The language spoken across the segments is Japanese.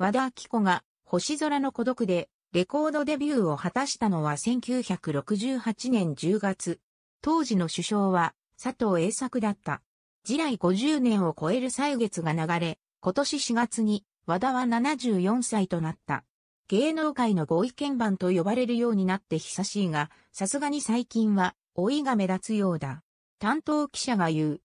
和田明子が星空の孤独でレコードデビューを果たしたのは1968年10月。当時の首相は佐藤栄作だった。時来50年を超える歳月が流れ、今年4月に和田は74歳となった。芸能界の合意鍵盤と呼ばれるようになって久しいが、さすがに最近は老いが目立つようだ。担当記者が言う。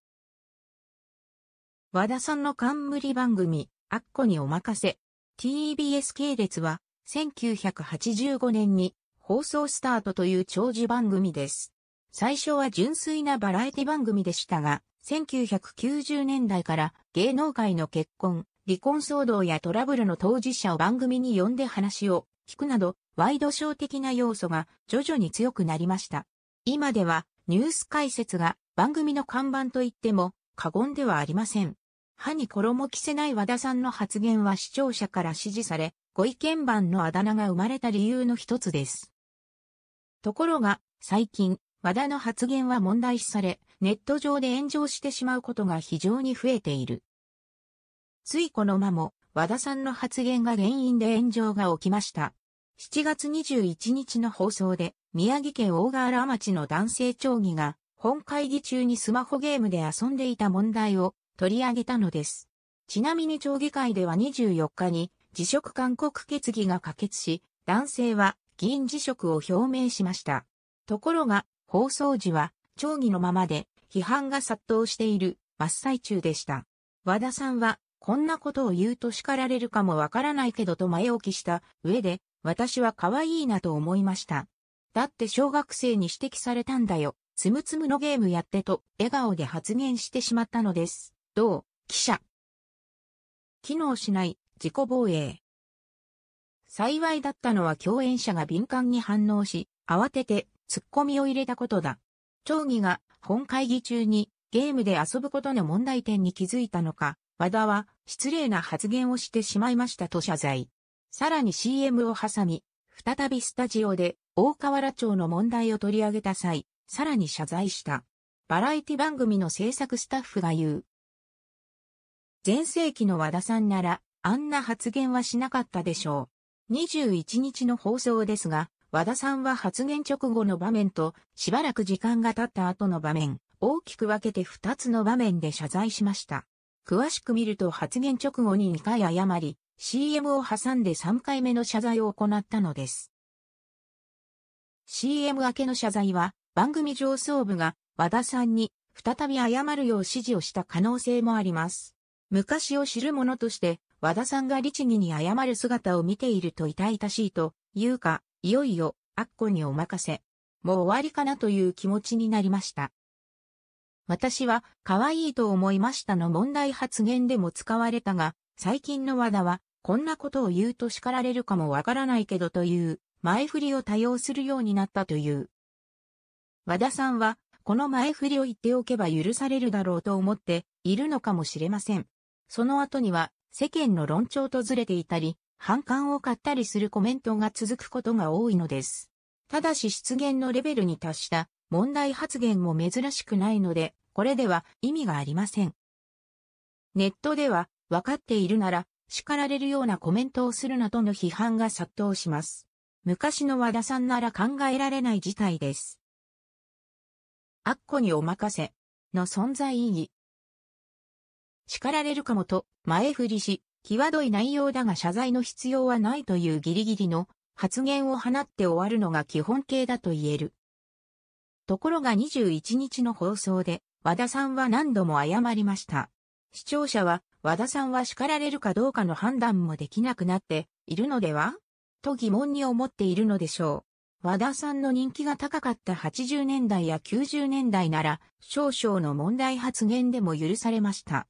和田さんの冠番組、アッコにお任せ TBS 系列は1985年に放送スタートという長寿番組です。最初は純粋なバラエティ番組でしたが、1990年代から芸能界の結婚、離婚騒動やトラブルの当事者を番組に呼んで話を聞くなど、ワイドショー的な要素が徐々に強くなりました。今ではニュース解説が番組の看板といっても過言ではありません。歯に衣着せない和田さんの発言は視聴者から支持され、ご意見番のあだ名が生まれた理由の一つです。ところが、最近、和田の発言は問題視され、ネット上で炎上してしまうことが非常に増えている。ついこの間も、和田さんの発言が原因で炎上が起きました。7月21日の放送で、宮城県大河原町の男性町議が、本会議中にスマホゲームで遊んでいた問題を取り上げたのです。ちなみに町議会では24日に辞職勧告決議が可決し、男性は議員辞職を表明しました。ところが、放送時は町議のままで批判が殺到している真っ最中でした。和田さんは、こんなことを言うと叱られるかもわからないけどと前置きした上で、私は可愛いなと思いました。だって小学生に指摘されたんだよ。つむつむのゲームやってと笑顔で発言してしまったのです。同、記者。機能しない、自己防衛。幸いだったのは共演者が敏感に反応し、慌てて突っ込みを入れたことだ。町議が本会議中にゲームで遊ぶことの問題点に気づいたのか、和田は失礼な発言をしてしまいましたと謝罪。さらに CM を挟み、再びスタジオで大河原町の問題を取り上げた際、さらに謝罪した。バラエティ番組の制作スタッフが言う、前世紀の和田さんなら、あんな発言はしなかったでしょう。21日の放送ですが、和田さんは発言直後の場面と、しばらく時間が経った後の場面、大きく分けて2つの場面で謝罪しました。詳しく見ると発言直後に2回誤り、CM を挟んで3回目の謝罪を行ったのです。CM 明けの謝罪は、番組上層部が和田さんに再び謝るよう指示をした可能性もあります。昔を知る者として、和田さんが律儀に謝る姿を見ていると痛々しいと、いうか、いよいよ、アッコにお任せ。もう終わりかなという気持ちになりました。私は、可愛いと思いましたの問題発言でも使われたが、最近の和田は、こんなことを言うと叱られるかもわからないけどという、前振りを多用するようになったという。和田さんは、この前振りを言っておけば許されるだろうと思っているのかもしれません。その後には世間の論調とずれていたり、反感を買ったりするコメントが続くことが多いのです。ただし失言のレベルに達した問題発言も珍しくないので、これでは意味がありません。ネットでは、わかっているなら、叱られるようなコメントをするなどの批判が殺到します。昔の和田さんなら考えられない事態です。アッコにお任せの存在意義。叱られるかもと前振りし、際どい内容だが謝罪の必要はないというギリギリの発言を放って終わるのが基本形だと言える。ところが21日の放送で和田さんは何度も謝りました。視聴者は和田さんは叱られるかどうかの判断もできなくなっているのではと疑問に思っているのでしょう。和田さんの人気が高かった80年代や90年代なら少々の問題発言でも許されました。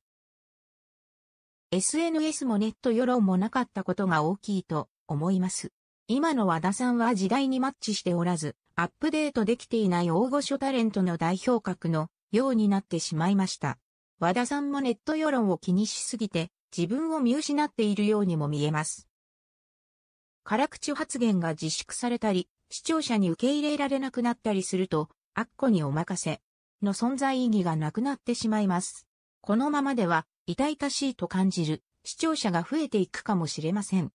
SNS もネット世論もなかったことが大きいと思います。今の和田さんは時代にマッチしておらず、アップデートできていない大御所タレントの代表格のようになってしまいました。和田さんもネット世論を気にしすぎて自分を見失っているようにも見えます。辛口発言が自粛されたり、視聴者に受け入れられなくなったりすると、アッコにお任せの存在意義がなくなってしまいます。このままでは痛々しいと感じる視聴者が増えていくかもしれません。